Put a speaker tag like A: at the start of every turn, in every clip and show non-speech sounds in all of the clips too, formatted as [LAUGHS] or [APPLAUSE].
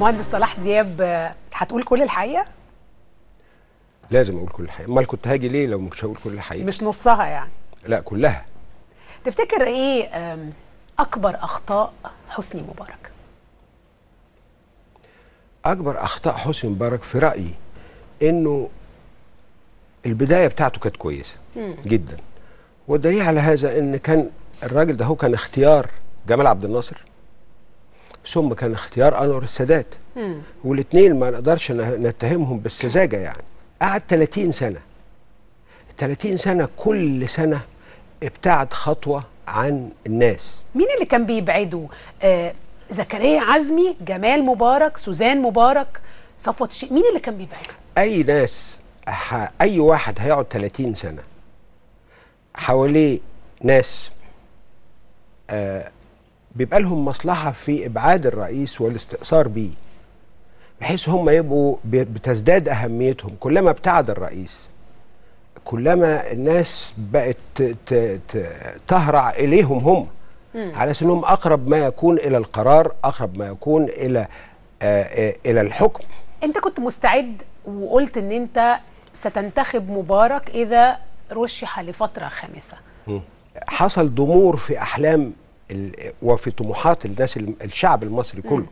A: مهندس صلاح دياب هتقول كل الحقيقه؟
B: لازم اقول كل الحقيقه، امال كنت هاجي ليه لو مش هقول كل الحقيقه؟ مش نصها يعني لا كلها
A: تفتكر ايه اكبر اخطاء حسني مبارك؟
B: اكبر اخطاء حسني مبارك في رايي انه البدايه بتاعته كانت كويسه مم. جدا والدليل على هذا ان كان الراجل ده هو كان اختيار جمال عبد الناصر ثم كان اختيار انور السادات والاثنين ما نقدرش نتهمهم بالسذاجه يعني قعد 30 سنه 30 سنه كل سنه ابتعد خطوه عن الناس
A: مين اللي كان بيبعده آه زكريا عزمي جمال مبارك سوزان مبارك صفوت الشيخ مين اللي كان بيبعده
B: اي ناس اي واحد هيقعد 30 سنه حواليه ناس آه بيبقى لهم مصلحه في ابعاد الرئيس والاستئثار بيه بحيث هم يبقوا بتزداد اهميتهم كلما ابتعد الرئيس كلما الناس بقت تهرع اليهم هم على اساس انهم اقرب ما يكون الى القرار اقرب ما يكون الى آه، آه، الى الحكم
A: انت كنت مستعد وقلت ان انت ستنتخب مبارك اذا رشح لفتره خامسه
B: حصل ضمور في احلام وفي طموحات الناس الشعب المصري كله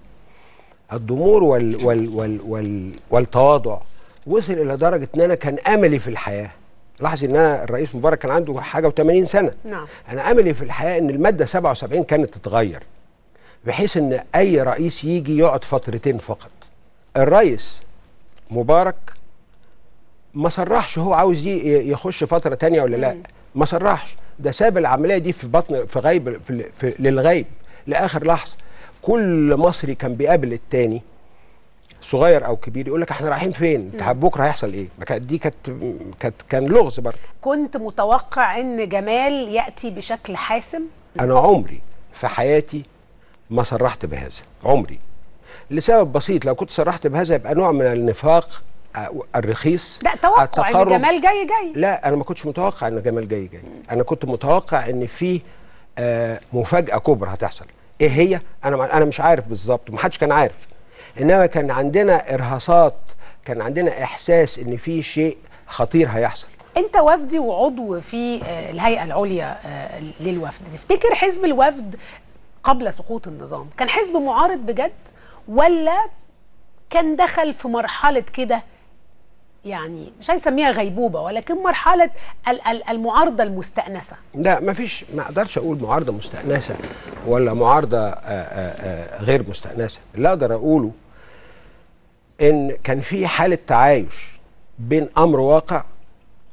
B: الضمور وال وال وال وال والتواضع وصل الى درجه ان انا كان املي في الحياه لاحظ ان انا الرئيس مبارك كان عنده حاجه و80 سنه نعم. انا املي في الحياه ان الماده 77 كانت تتغير بحيث ان اي رئيس يجي يقعد فترتين فقط الرئيس مبارك ما صرحش هو عاوز يخش فتره تانية ولا لا ما صرحش ده ساب العمليه دي في بطن في غيب في, في للغيب لاخر لحظه كل مصري كان بيقابل التاني صغير او كبير يقول لك احنا رايحين فين؟ انت بكره هيحصل ايه؟ ما كانت دي كانت كانت كان لغز برضه
A: كنت متوقع ان جمال ياتي بشكل حاسم؟
B: انا عمري في حياتي ما صرحت بهذا، عمري. لسبب بسيط لو كنت صرحت بهذا يبقى نوع من النفاق الرخيص لا توقع ان جمال جاي جاي لا انا ما كنتش متوقع ان جمال جاي جاي انا كنت متوقع ان في آه، مفاجاه كبرى هتحصل ايه هي انا انا مش عارف بالظبط حدش كان عارف انما كان عندنا ارهاصات كان عندنا احساس ان في شيء خطير هيحصل
A: انت وفدي وعضو في آه، الهيئه العليا آه، للوفد تفتكر حزب الوفد قبل سقوط النظام كان حزب معارض بجد ولا كان دخل في مرحله كده يعني مش عايز اسميها غيبوبه ولكن مرحله المعارضه المستانسه
B: لا ما فيش ما اقدرش اقول معارضه مستانسه ولا معارضه آآ آه، آآ آه، آه، غير مستانسه اللي اقدر اقوله ان كان في حاله تعايش بين امر واقع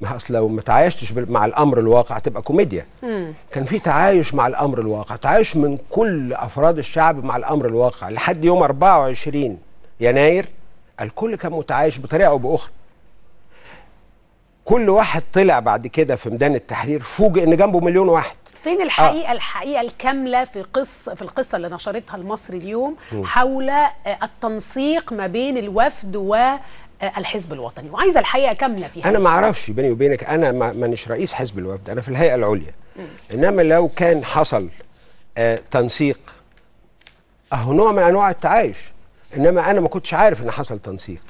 B: ما اصل لو ما تعايشتش مع الامر الواقع تبقى كوميديا مم. كان في تعايش مع الامر الواقع تعايش من كل افراد الشعب مع الامر الواقع لحد يوم 24 يناير الكل كان متعايش بطريقه او باخرى كل واحد طلع بعد كده في ميدان التحرير فوجئ ان جنبه مليون واحد
A: فين آه. الحقيقه آه. الحقيقه الكامله في قصه في القصه اللي نشرتها المصري اليوم م. حول آه، التنسيق ما بين الوفد و آه، الحزب الوطني وعايزه الحقيقه كامله فيها انا ما اعرفش
B: بيني وبينك انا مانيش رئيس حزب الوفد انا في الهيئه العليا م. انما لو كان حصل آه تنسيق اهو نوع من انواع التعايش انما انا ما كنتش عارف ان حصل تنسيق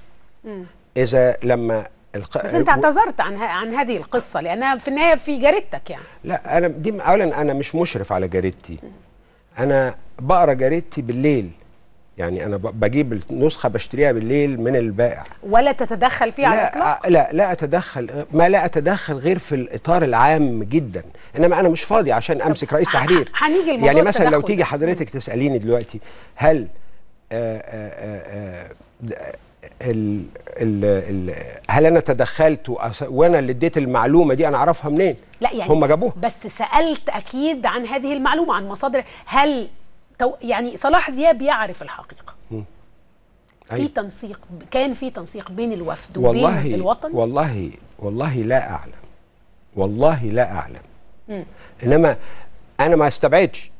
B: م. اذا لما الق... بس انت اعتذرت
A: عن ه... عن هذه القصه لانها في النهايه في جريدتك يعني
B: لا انا دي اولا انا مش مشرف على جريدتي انا بقرا جريدتي بالليل يعني انا بجيب النسخه بشتريها بالليل من البائع
A: ولا تتدخل فيها على الاطلاق
B: آه، لا لا اتدخل ما لا اتدخل غير في الاطار العام جدا انما انا مش فاضي عشان امسك رئيس تحرير هنيجي الموضوع يعني مثلا لو تيجي حضرتك تساليني دلوقتي هل آآ آه، آآ آه، آآ ال ال ال هل انا تدخلت وانا اللي اديت المعلومه دي انا اعرفها منين لا يعني هم جابوها
A: بس سالت اكيد عن هذه المعلومه عن مصادر هل تو يعني صلاح دياب يعرف الحقيقه أيوة. في تنسيق كان في تنسيق بين الوفد وبين والله الوطن
B: والله والله لا اعلم والله لا اعلم مم. انما انا ما استبعدش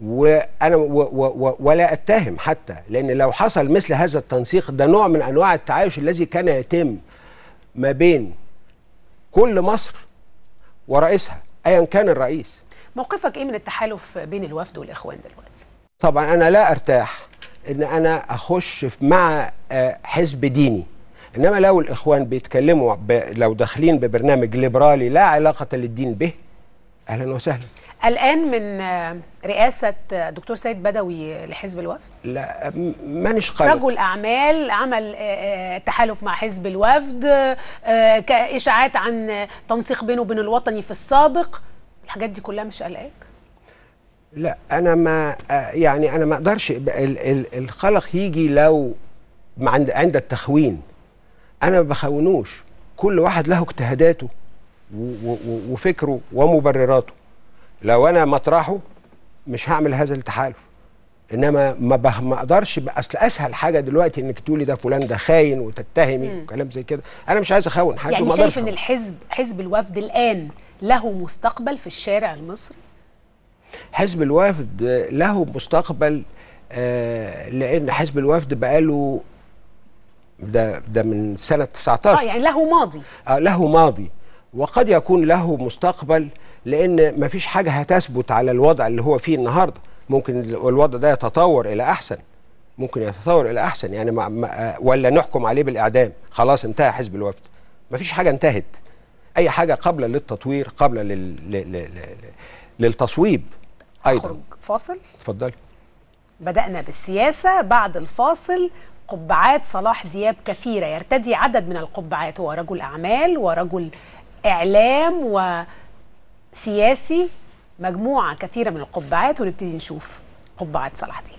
B: وانا و و ولا اتهم حتى لان لو حصل مثل هذا التنسيق ده نوع من انواع التعايش الذي كان يتم ما بين كل مصر ورئيسها ايا كان الرئيس
A: موقفك ايه من التحالف بين الوفد والاخوان دلوقتي
B: طبعا انا لا ارتاح ان انا اخش مع آه، حزب ديني انما لو الاخوان بيتكلموا ب... لو داخلين ببرنامج ليبرالي لا علاقه للدين به اهلا وسهلا
A: قلقان من رئاسة دكتور سيد بدوي لحزب
B: الوفد؟ لا مانيش قلق رجل
A: أعمال عمل آه، آه، تحالف مع حزب الوفد آه، إشاعات عن تنسيق بينه وبين الوطني في السابق الحاجات دي كلها مش قلقاك؟
B: لا أنا ما يعني أنا ما أقدرش القلق يجي لو عند عند التخوين أنا ما بخونوش كل واحد له اجتهاداته وفكره ومبرراته لو انا مطرحه مش هعمل هذا التحالف انما ما ما اقدرش اصل اسهل حاجه دلوقتي انك تقولي ده فلان ده خاين وتتهمي وكلام زي كده انا مش عايز اخون حد يعني شايف ان
A: الحزب حزب الوفد الان له مستقبل في الشارع المصري
B: حزب الوفد له مستقبل آه، لان حزب الوفد بقاله ده ده من سنه 19 اه يعني له ماضي اه له ماضي وقد يكون له مستقبل لان مفيش حاجه هتثبت على الوضع اللي هو فيه النهارده ممكن الوضع ده يتطور الى احسن ممكن يتطور الى احسن يعني ما ما ولا نحكم عليه بالاعدام خلاص انتهى حزب الوفد مفيش حاجه انتهت اي حاجه قابله للتطوير قابله للتصويب ايضا خرج فاصل اتفضلي بدأنا
A: بالسياسة بعد الفاصل قبعات صلاح دياب كثيرة يرتدي عدد من القبعات هو رجل أعمال ورجل اعلام وسياسي مجموعه كثيره من القبعات ونبتدي نشوف قبعات صلاح الدين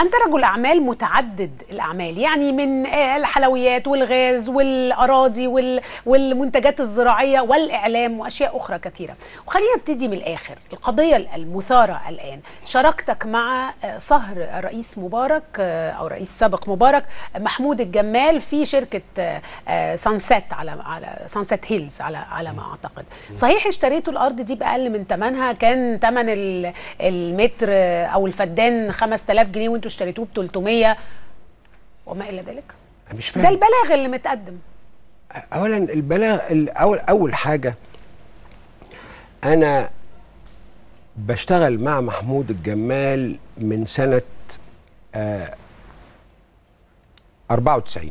A: أنت رجل أعمال متعدد الأعمال يعني من آه، الحلويات والغاز والأراضي والمنتجات الزراعية والإعلام وأشياء أخرى كثيرة وخلينا نبتدي من الآخر القضية المثارة الآن شراكتك مع آه، صهر الرئيس مبارك آه، أو رئيس سابق مبارك محمود الجمال في شركة سانسات على على سانسات هيلز على على ما أعتقد صحيح اشتريتوا الأرض دي بأقل من ثمنها كان ثمن المتر أو الفدان 5000 جنيه وأنتوا اشتريتوه ب 300 وما الى ذلك مش فاهم ده البلاغ اللي متقدم
B: اولا البلاغ اول اول حاجه انا بشتغل مع محمود الجمال من سنه آه 94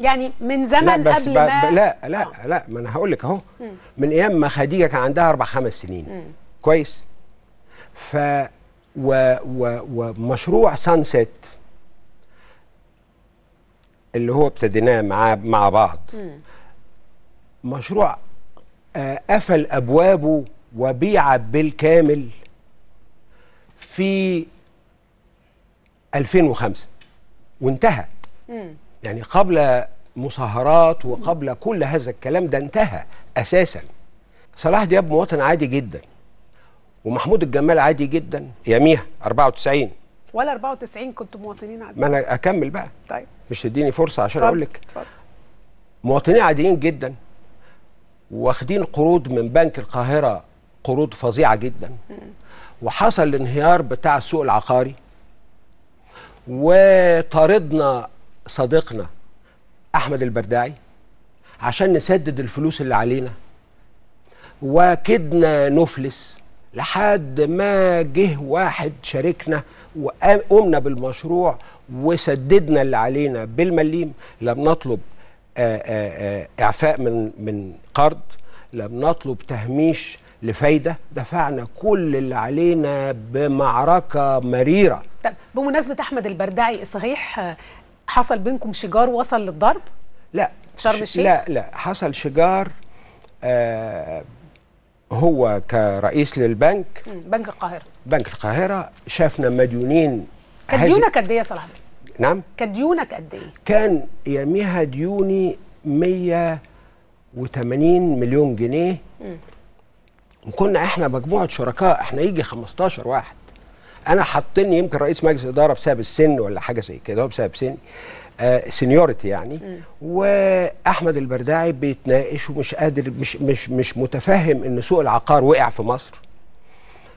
A: يعني من زمن لا بس قبل ما لا
B: لا آه. لا ما انا هقول لك اهو من ايام ما خديجه كان عندها اربع خمس سنين م. كويس ف و و ومشروع سانسيت اللي هو ابتديناه مع مع بعض مشروع آه، قفل ابوابه وبيع بالكامل في 2005 وانتهى يعني قبل مصاهرات وقبل كل هذا الكلام ده انتهى اساسا صلاح دياب مواطن عادي جدا ومحمود الجمال عادي جدا ياميها 94
A: ولا 94 كنتوا مواطنين عاديين ما انا
B: اكمل بقى طيب مش تديني فرصه عشان اقول لك مواطنين عاديين جدا واخدين قروض من بنك القاهره قروض فظيعه جدا م. وحصل الانهيار بتاع السوق العقاري وطاردنا صديقنا احمد البرداعي عشان نسدد الفلوس اللي علينا وكدنا نفلس لحد ما جه واحد شاركنا وقمنا بالمشروع وسددنا اللي علينا بالمليم لم نطلب آه، آه، آه، اعفاء من من قرض لم نطلب تهميش لفايده دفعنا كل اللي علينا بمعركه مريره طب بمناسبه
A: احمد البردعي صحيح حصل بينكم شجار وصل للضرب
B: لا شرم الشيخ لا لا حصل شجار آه هو كرئيس للبنك بنك القاهره بنك القاهره شافنا مديونين
A: كانت ديونك قد ايه يا صلاح نعم كانت ديونك قد ايه
B: كان يميها ديوني 180 مليون جنيه م. وكنا احنا مجموعه شركاء احنا يجي 15 واحد انا حاطني يمكن رئيس مجلس اداره بسبب السن ولا حاجه زي كده هو بسبب سني سينيورتي آه، يعني م. واحمد البرداعي بيتناقش ومش قادر مش مش مش متفهم ان سوق العقار وقع في مصر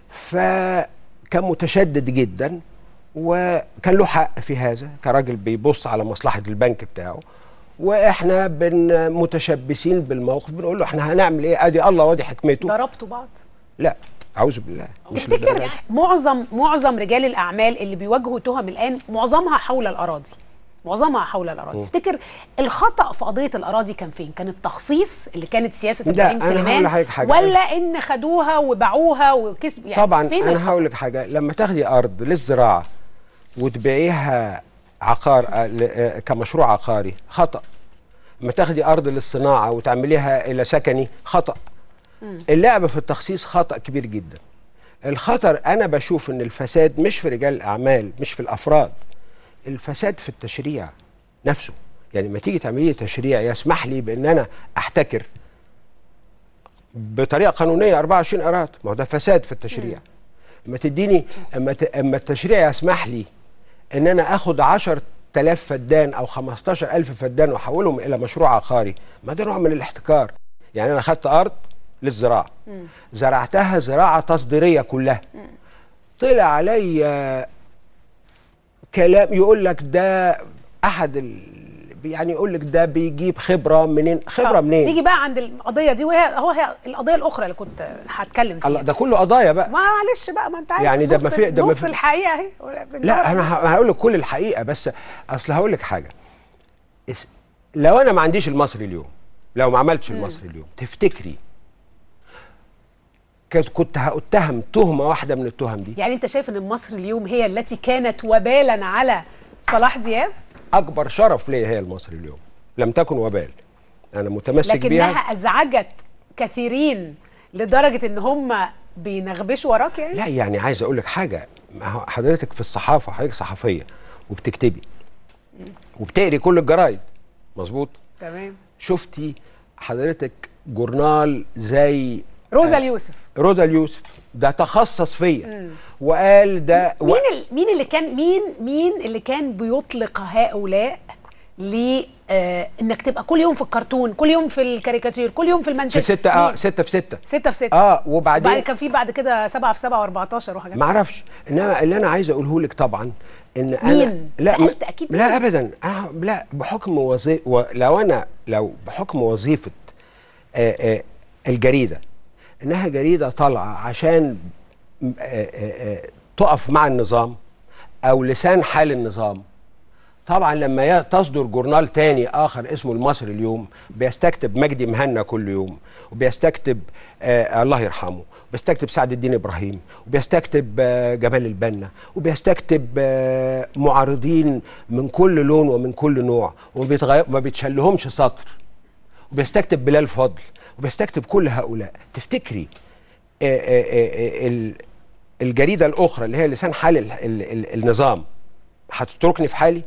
B: فكان متشدد جدا وكان له حق في هذا كراجل بيبص على مصلحه البنك بتاعه واحنا بن متشبثين بالموقف بنقول له احنا هنعمل ايه ادي الله وادي حكمته ضربتوا بعض لا اعوذ بالله مش تفتكر يعني
A: معظم معظم رجال الاعمال اللي بيواجهوا تهم الان معظمها حول الاراضي معظمها حول الاراضي تفتكر الخطا في قضيه الاراضي كان فين كان التخصيص اللي كانت سياسه ابراهيم سليمان حاجة. ولا ان خدوها وباعوها وكسبوا يعني طبعا فين انا
B: هقول لك حاجه لما تاخدي ارض للزراعه وتبيعيها عقار آه، آه، كمشروع عقاري خطا لما تاخدي ارض للصناعه وتعمليها الى سكني خطا اللعبه في التخصيص خطا كبير جدا الخطر انا بشوف ان الفساد مش في رجال الاعمال مش في الافراد الفساد في التشريع نفسه يعني ما تيجي تعملي لي تشريع يسمح لي بان انا احتكر بطريقه قانونيه 24 قرارات ما هو ده فساد في التشريع اما تديني اما اما التشريع يسمح لي ان انا اخد 10000 فدان او 15000 فدان واحولهم الى مشروع عقاري ما ده نوع من الاحتكار يعني انا اخدت ارض للزراعه زرعتها زراعه تصديريه كلها طلع عليا كلام يقول لك ده احد ال... يعني يقول لك ده بيجيب خبره منين خبره منين نيجي
A: بقى عند القضيه دي وهي هو هي القضيه الاخرى اللي كنت هتكلم فيها الله ده
B: كله قضايا بقى
A: معلش بقى ما انت عارف يعني ده ما في ده نص الحقيقه اهي لا انا
B: هقول لك كل الحقيقه بس اصل هقول لك حاجه لو انا ما عنديش المصري اليوم لو ما عملتش المصري اليوم تفتكري كنت هأتهم تهمة واحدة من التهم دي
A: يعني أنت شايف أن مصر اليوم هي التي كانت وبالا على صلاح دياب؟
B: أكبر شرف ليا هي مصر اليوم لم تكن وبال أنا متمسك لكنها بيها لكنها
A: أزعجت كثيرين لدرجة أن هم بينغبشوا وراك يعني؟ لا
B: يعني عايز أقول لك حاجة حضرتك في الصحافة حضرتك صحفية وبتكتبي وبتقري كل الجرايد مظبوط؟ تمام شفتي حضرتك جورنال زي روزا اليوسف آه. روزا اليوسف ده تخصص فيا وقال ده و... مين ال...
A: مين اللي كان مين مين اللي كان بيطلق هؤلاء ل آه انك تبقى كل يوم في الكرتون كل يوم في الكاريكاتير كل يوم في المانشيت في ستة اه
B: ستة في ستة
A: ستة في ستة اه
B: وبعدين بعد كان
A: في بعد كده سبعة في سبعة و14 وحاجات
B: معرفش انما اللي انا عايز اقوله لك طبعا ان انا مين؟ لا سألت اكيد لا مين؟ ابدا أنا لا بحكم وظيفه لو انا لو بحكم وظيفه آآ آه، آآ آه، الجريده انها جريده طالعه عشان آه، آه، آه، تقف مع النظام او لسان حال النظام طبعا لما تصدر جورنال تاني اخر اسمه المصري اليوم بيستكتب مجدي مهنا كل يوم وبيستكتب آه الله يرحمه وبيستكتب سعد الدين ابراهيم وبيستكتب آه جمال البنا وبيستكتب آه معارضين من كل لون ومن كل نوع وما بيتشلهمش سطر وبيستكتب بلال فضل وبيستكتب كل هؤلاء تفتكري آه، آه، آه، الجريده الاخرى اللي هي لسان حال النظام هتتركني في حالي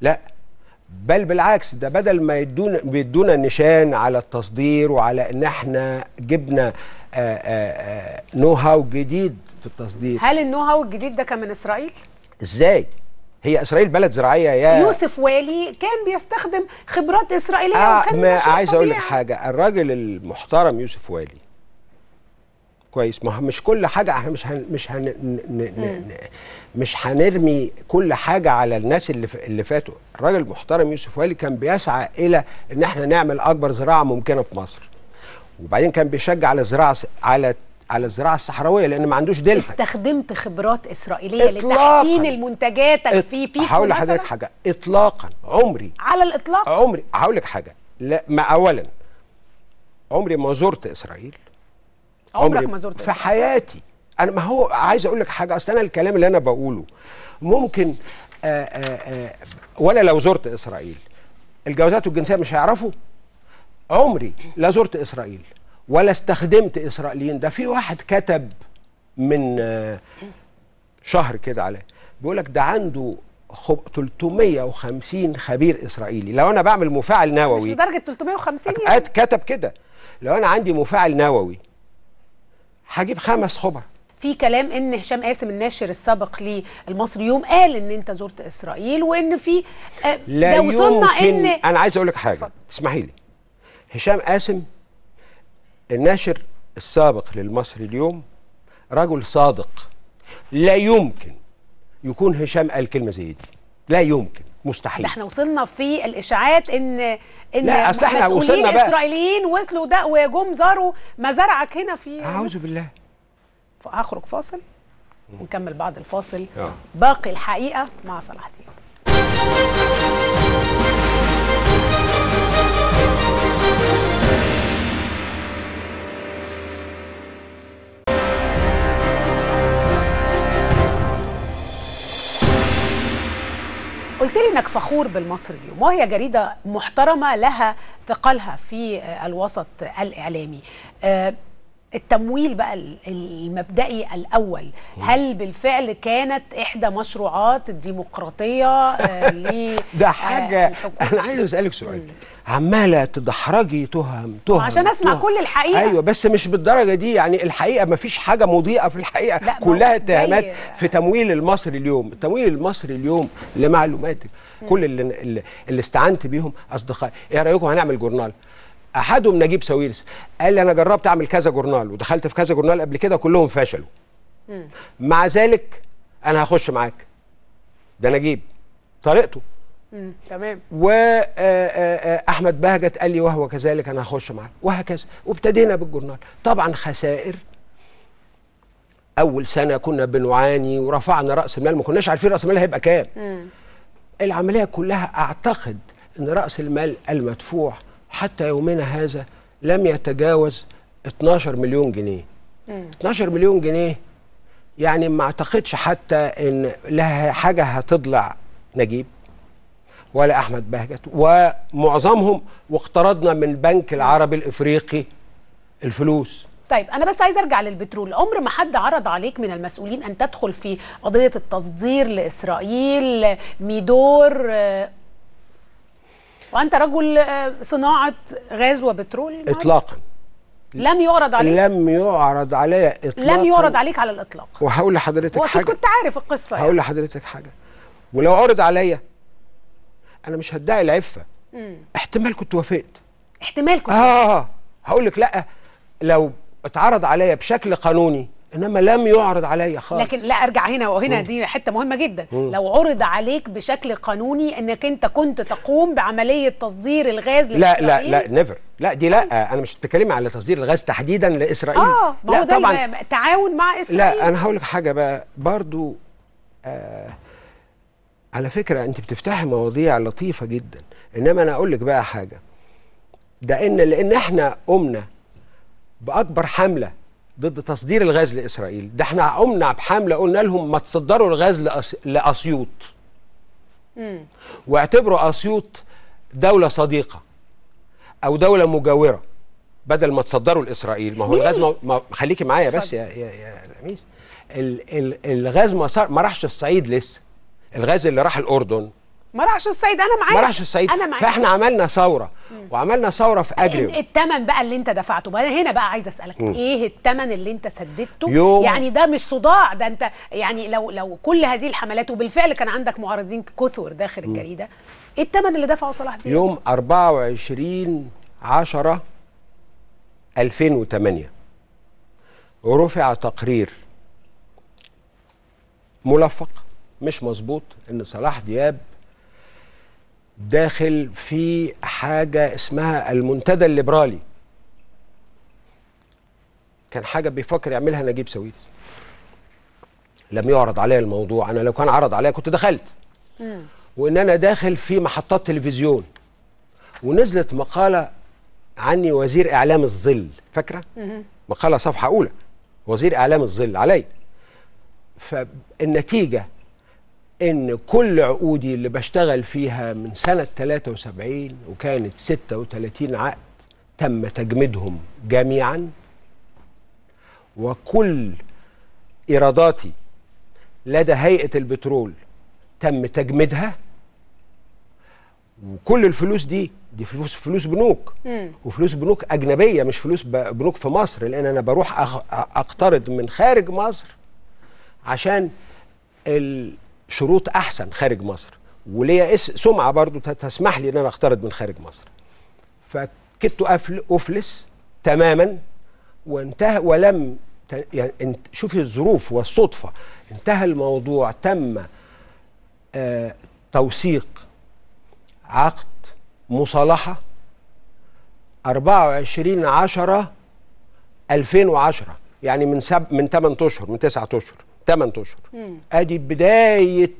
B: لا بل بالعكس ده بدل ما يدونا بيدونا نشان على التصدير وعلى ان احنا جبنا نو هاو جديد في التصدير
A: هل النو هاو الجديد ده كان من اسرائيل
B: ازاي هي اسرائيل بلد زراعيه يا يوسف
A: والي كان بيستخدم خبرات اسرائيليه آه وكان ما عايز
B: اقول لك حاجه الراجل المحترم يوسف والي كويس ما مش كل حاجه احنا مش هن مش هن مش هنرمي كل حاجه على الناس اللي اللي فاتوا الراجل المحترم يوسف والي كان بيسعى الى ان احنا نعمل اكبر زراعه ممكنه في مصر وبعدين كان بيشجع على زراعه على على الزراعه الصحراويه لان ما عندوش دلتا استخدمت خبرات اسرائيليه لتحسين
A: المنتجات في في هقول لحضرتك
B: حاجه اطلاقا عمري
A: على الاطلاق
B: عمري هقول لك حاجه لا ما اولا عمري ما زرت اسرائيل عمرك ما زرت في حياتي انا ما هو عايز اقول لك حاجه اصل انا الكلام اللي انا بقوله ممكن آآ آه، آآ آه، آه، ولا لو زرت اسرائيل الجوازات والجنسيه مش هيعرفوا عمري لا زرت اسرائيل ولا استخدمت اسرائيليين ده في واحد كتب من آه، شهر كده عليه بيقول لك ده عنده خب 350 خبير اسرائيلي لو انا بعمل مفاعل نووي مش لدرجه 350 يعني كتب كده لو انا عندي مفاعل نووي هجيب خمس خبر
A: في كلام ان هشام قاسم الناشر السابق للمصري يوم قال ان انت زرت اسرائيل وان في آه، لا وصلنا ان انا
B: عايز اقول لك حاجه اسمحي لي هشام قاسم الناشر السابق للمصري اليوم رجل صادق لا يمكن يكون هشام قال كلمه زي دي لا يمكن مستحيل احنا
A: وصلنا في الاشاعات ان ان لا اصل احنا وصلنا بقى الاسرائيليين وصلوا ده وجم زاروا مزارعك هنا في اعوذ بالله هخرج فاصل ونكمل بعد الفاصل آه. باقي الحقيقه مع صلاح الدين قلت لي انك فخور بالمصري اليوم وهي جريده محترمه لها ثقلها في الوسط الاعلامي آه، التمويل بقى المبدئي الأول هل بالفعل كانت إحدى مشروعات الديمقراطية آه،
B: [LAUGHS] ده آه، حاجة أنا عايز أسألك سؤال عمالة تدحرجي تهم تهم عشان أسمع تهم. كل الحقيقة أيوة بس مش بالدرجة دي يعني الحقيقة ما فيش حاجة مضيئة في الحقيقة كلها اتهامات في تمويل المصري اليوم التمويل المصري اليوم لمعلوماتك كل اللي, اللي استعنت بيهم أصدقائي إيه رأيكم هنعمل جورنال احدهم نجيب ساويرس قال لي انا جربت اعمل كذا جورنال ودخلت في كذا جورنال قبل كده كلهم فشلوا مع ذلك انا هخش معاك ده نجيب طريقته تمام واحمد آه، آه، آه، بهجت قال لي وهو كذلك انا هخش معاك وهكذا وابتدينا بالجورنال طبعا خسائر اول سنه كنا بنعاني ورفعنا راس المال ما كناش عارفين راس المال هيبقى كام العمليه كلها اعتقد ان راس المال المدفوع حتى يومنا هذا لم يتجاوز 12 مليون جنيه مم. 12 مليون جنيه يعني ما اعتقدش حتى ان لها حاجه هتضلع نجيب ولا احمد بهجت ومعظمهم واقترضنا من البنك العربي الافريقي الفلوس
A: طيب انا بس عايز ارجع للبترول عمر ما حد عرض عليك من المسؤولين ان تدخل في قضيه التصدير لاسرائيل ميدور وانت رجل آه، صناعه غاز وبترول اطلاقا لم يعرض عليك
B: لم يعرض عليا اطلاقا لم يعرض
A: عليك على الاطلاق
B: وهقول لحضرتك حاجه كنت
A: عارف القصه يعني. هقول
B: لحضرتك حاجه ولو عرض عليا انا مش هدعي العفه مم. احتمال كنت وافقت احتمال كنت اه هقول لك لا لو اتعرض عليا بشكل قانوني انما لم يعرض عليا خالص لكن
A: لا ارجع هنا وهنا مم. دي حته مهمه جدا مم. لو عرض عليك بشكل قانوني انك انت كنت تقوم بعمليه تصدير الغاز لاسرائيل لا لا لا
B: نيفر لا دي لا انا مش بتكلم على تصدير الغاز تحديدا لاسرائيل اه ما هو ده طبعا
A: تعاون مع اسرائيل لا انا هقول لك
B: حاجه بقى برضو آه على فكره انت بتفتحي مواضيع لطيفه جدا انما انا اقول لك بقى حاجه ده ان لان احنا قمنا باكبر حمله ضد تصدير الغاز لاسرائيل ده احنا قمنا بحمله قلنا لهم ما تصدروا الغاز لأس... لاسيوط واعتبروا اسيوط دوله صديقه او دوله مجاوره بدل ما تصدروا لاسرائيل ما هو الغاز ما, ما خليكي معايا بس يا يا يا لميس ال... ال... الغاز ما, صار... ما راحش الصعيد لسه الغاز اللي راح الاردن
A: ما راحش السيد انا معاك ما راحش السيد انا معاك فاحنا
B: عملنا ثوره وعملنا ثوره في اجري
A: الثمن بقى اللي انت دفعته بقى هنا بقى عايز اسالك م. ايه الثمن اللي انت سددته يوم. يعني ده مش صداع ده انت يعني لو لو كل هذه الحملات وبالفعل كان عندك معارضين كثر داخل م. الجريده ايه الثمن اللي دفعه صلاح الدين يوم
B: 24 10 2008 رفع تقرير ملفق مش مظبوط ان صلاح دياب داخل في حاجة اسمها المنتدى الليبرالي كان حاجة بيفكر يعملها نجيب سويد لم يعرض عليا الموضوع أنا لو كان عرض عليا كنت دخلت وإن أنا داخل في محطات تلفزيون ونزلت مقالة عني وزير إعلام الظل فاكرة؟ مقالة صفحة أولى وزير إعلام الظل علي فالنتيجة ان كل عقودي اللي بشتغل فيها من سنه 73 وكانت 36 عقد تم تجميدهم جميعا وكل ايراداتي لدى هيئه البترول تم تجميدها وكل الفلوس دي دي فلوس فلوس بنوك وفلوس بنوك اجنبيه مش فلوس بنوك في مصر لان انا بروح اقترض من خارج مصر عشان ال شروط احسن خارج مصر وليا سمعه برضو تسمح لي ان انا اقترض من خارج مصر فكدت أفل افلس تماما وانتهى ولم يعني شوفي الظروف والصدفه انتهى الموضوع تم آه توثيق عقد مصالحه 24 10 2010 يعني من سب من 8 اشهر من 9 اشهر 8 اشهر ادي بدايه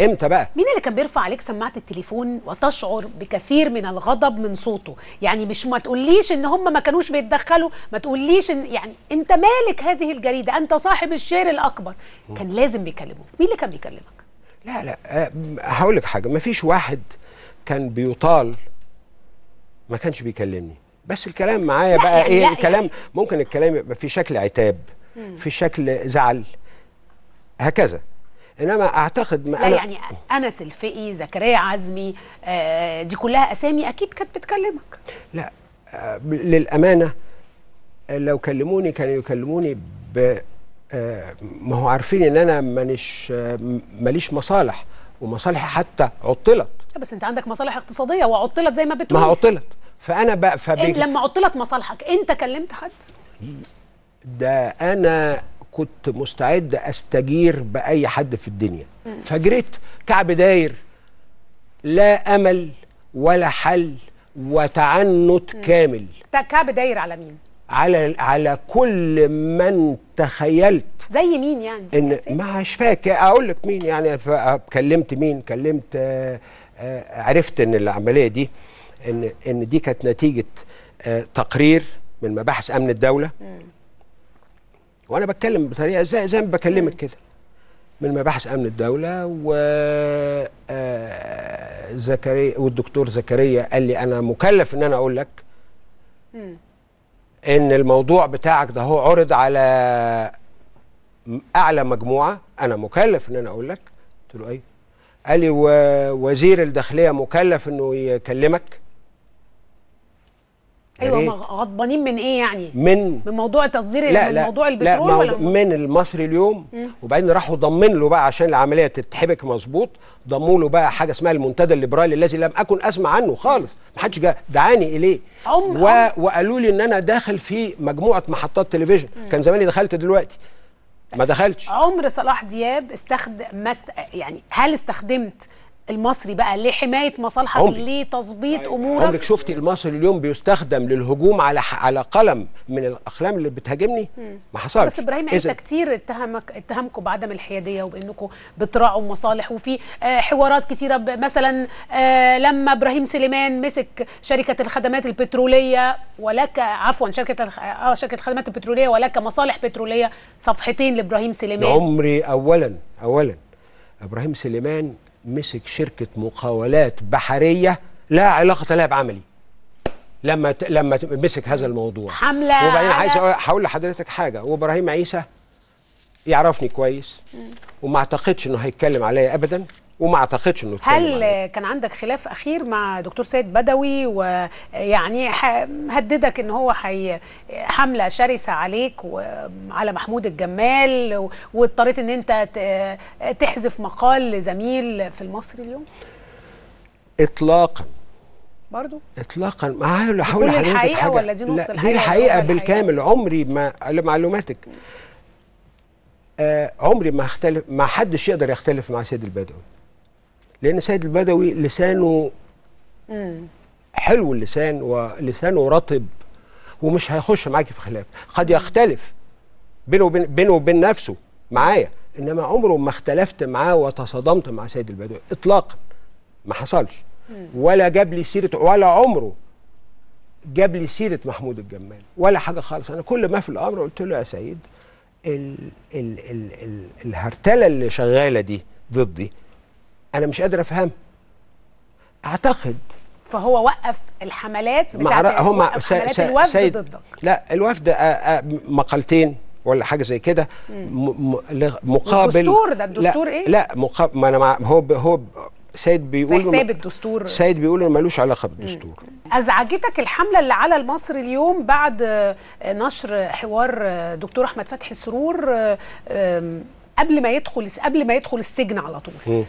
B: امتى بقى
A: مين اللي كان بيرفع عليك سماعه التليفون وتشعر بكثير من الغضب من صوته يعني مش ما تقوليش ان هم ما كانوش بيتدخلوا ما تقوليش ان يعني انت مالك هذه الجريده انت صاحب الشير الاكبر كان لازم بيكلموك مين اللي كان بيكلمك
B: لا لا آه، هقول لك حاجه ما فيش واحد كان بيطال ما كانش بيكلمني بس الكلام معايا بقى إيه؟ يعني ايه الكلام يعني. ممكن الكلام يبقى في شكل عتاب في شكل زعل هكذا انما اعتقد ما لا أنا يعني
A: انس الفقي زكريا عزمي آه، دي كلها اسامي اكيد كانت بتكلمك
B: لا آه، للامانه لو كلموني كانوا يكلموني ب آه، ما هو عارفين ان انا مانيش ماليش مصالح ومصالحي حتى عطلت
A: بس انت عندك مصالح اقتصاديه وعطلت زي ما بتقول ما عطلت
B: فانا بقى فبيك... انت لما
A: عطلت مصالحك انت كلمت حد
B: ده انا كنت مستعد استجير باي حد في الدنيا فجريت كعب داير لا امل ولا حل وتعنت مم. كامل
A: كعب داير على مين
B: على على كل من تخيلت
A: زي مين يعني
B: زي ان إيه؟ مش فاكر اقول لك مين يعني كلمت مين كلمت آه، آه، عرفت ان العمليه دي ان ان دي كانت نتيجه آه، تقرير من مباحث امن الدوله مم. وانا بتكلم بطريقه زي زي ما بكلمك كده من مباحث امن الدوله و آه، زكريا والدكتور زكريا قال لي انا مكلف ان انا اقول لك ان الموضوع بتاعك ده هو عرض على اعلى مجموعه انا مكلف ان انا اقول لك قلت له ايوه قال لي ووزير الداخليه مكلف انه يكلمك ايوه
A: غضبانين من ايه يعني؟ من من موضوع تصدير لا من موضوع البترول لا ولا من
B: المصري اليوم وبعدين راحوا ضمن له بقى عشان العمليه تتحبك مظبوط ضموا له بقى حاجه اسمها المنتدى الليبرالي الذي لم اكن اسمع عنه خالص ما حدش دعاني اليه و... وقالوا لي ان انا داخل في مجموعه محطات تلفزيون كان زماني دخلت دلوقتي ما دخلتش
A: عمر صلاح دياب استخدم مست... يعني هل استخدمت المصري بقى لحمايه مصالحك لتظبيط امورك عمرك
B: شفتي المصري اليوم بيستخدم للهجوم على على قلم من الاقلام اللي بتهاجمني
A: ما حصلش بس ابراهيم انت كتير اتهمك اتهمكم بعدم الحياديه وبانكم بتراعوا مصالح وفي آه، حوارات كتيره مثلا آه، لما ابراهيم سليمان مسك شركه الخدمات البتروليه ولك عفوا شركه اه شركه الخدمات البتروليه ولك مصالح بتروليه صفحتين لابراهيم سليمان
B: عمري اولا اولا ابراهيم سليمان مسك شركة مقاولات بحرية لا علاقة لها بعملي لما ت... لما ت... مسك هذا الموضوع
A: حملة وبعدين
B: عايز هقول لحضرتك حاجة وابراهيم عيسى يعرفني كويس وما اعتقدش انه هيتكلم عليا ابدا وما اعتقدش انه هل
A: كان عندك خلاف اخير مع دكتور سيد بدوي ويعني هددك ان هو حي حمله شرسه عليك وعلى محمود الجمال واضطريت ان انت تحذف مقال لزميل في المصري اليوم
B: اطلاقا برضو اطلاقا ما هقول الحقيقه حاجة. ولا دي نص لا الحقيقه دي الحقيقه بالكامل الحقيقة. عمري ما لمعلوماتك آه، عمري ما اختلف ما حدش يقدر يختلف مع سيد البدوي لان سيد البدوي لسانه حلو اللسان ولسانه رطب ومش هيخش معاكي في خلاف قد يختلف بينه وبين بينه وبين نفسه معايا انما عمره ما اختلفت معاه وتصادمت مع سيد البدوي اطلاقا ما حصلش ولا جاب لي سيره ولا عمره جاب لي سيره محمود الجمال ولا حاجه خالص انا كل ما في الامر قلت له يا سيد ال ال ال ال الهرتله اللي شغاله دي ضدي انا مش قادر افهمها اعتقد
A: فهو وقف الحملات بتاعت هم حملات الوفد سيد ضدك
B: لا الوفد آه، آه، مقالتين ولا حاجه زي كده مقابل الدستور ده الدستور لا ايه لا مقابل ما انا مع هو هو سيد بيقول حساب الدستور سيد بيقول انه ملوش علاقه بالدستور
A: ازعجتك الحمله اللي على المصر اليوم بعد آه، نشر حوار دكتور احمد فتحي سرور قبل ما يدخل قبل ما يدخل السجن على طول م.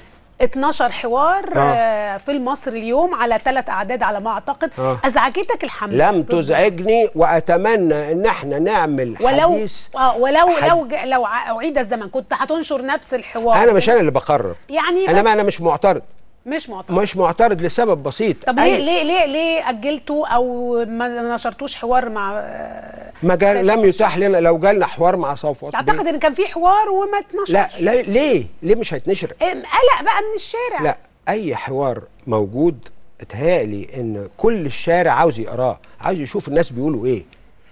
A: 12 حوار آه. آه، في مصر اليوم على ثلاث اعداد على ما اعتقد آه. ازعجتك الحمله لم تزعجني
B: واتمنى ان احنا نعمل ولو حديث
A: آه، ولو حد... لو ج... لو اعيد الزمن كنت هتنشر نفس الحوار انا مش انا
B: اللي بقرر يعني انا ما انا مش معترض مش معترض مش معترض لسبب بسيط طب ليه
A: ليه ليه ليه اجلتوا او ما نشرتوش حوار مع آه،
B: ما جال لم يتاح لنا لو جالنا حوار مع صفوت تعتقد
A: ان كان في حوار وما اتنشرش لا, لا
B: ليه ليه مش هيتنشر
A: قلق بقى
B: من الشارع لا اي حوار موجود اتهيألي ان كل الشارع عاوز يقراه عاوز يشوف الناس بيقولوا ايه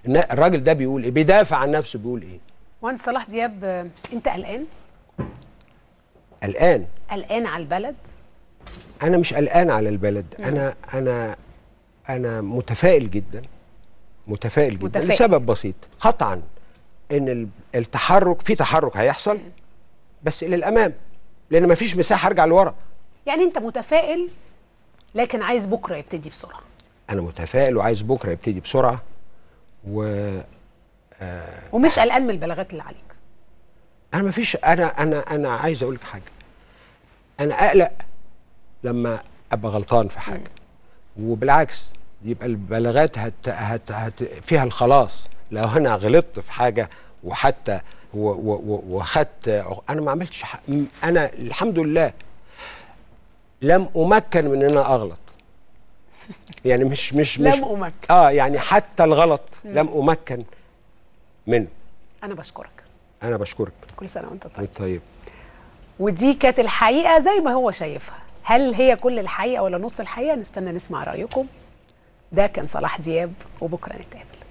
B: الراجل ده بيقول ايه بيدافع عن نفسه بيقول ايه
A: وان صلاح دياب آه، انت قلقان قلقان قلقان على البلد
B: انا مش قلقان على البلد انا انا انا متفائل جدا متفائل جدا متفائل. لسبب بسيط قطعا ان التحرك في تحرك هيحصل بس الى الامام لان مفيش مساحه ارجع لورا
A: يعني انت متفائل لكن عايز بكره يبتدي
B: بسرعه انا متفائل وعايز بكره يبتدي بسرعه و آه
A: ومش قلقان من البلاغات اللي عليك
B: انا مفيش انا انا انا عايز اقول لك حاجه انا اقلق لما ابقى غلطان في حاجه وبالعكس يبقى البلاغات هت هت هت فيها الخلاص لو انا غلطت في حاجه وحتى وخدت انا ما عملتش انا الحمد لله لم امكن من ان انا اغلط يعني مش مش [LAUGHS] مش لم امكن اه يعني حتى الغلط مم. لم امكن منه انا بشكرك انا بشكرك
A: كل سنه وانت طيب وانت طيب ودي كانت الحقيقه زي ما هو شايفها هل هي كل الحقيقه ولا نص الحقيقه نستنى نسمع رايكم ده كان صلاح دياب وبكره نتقابل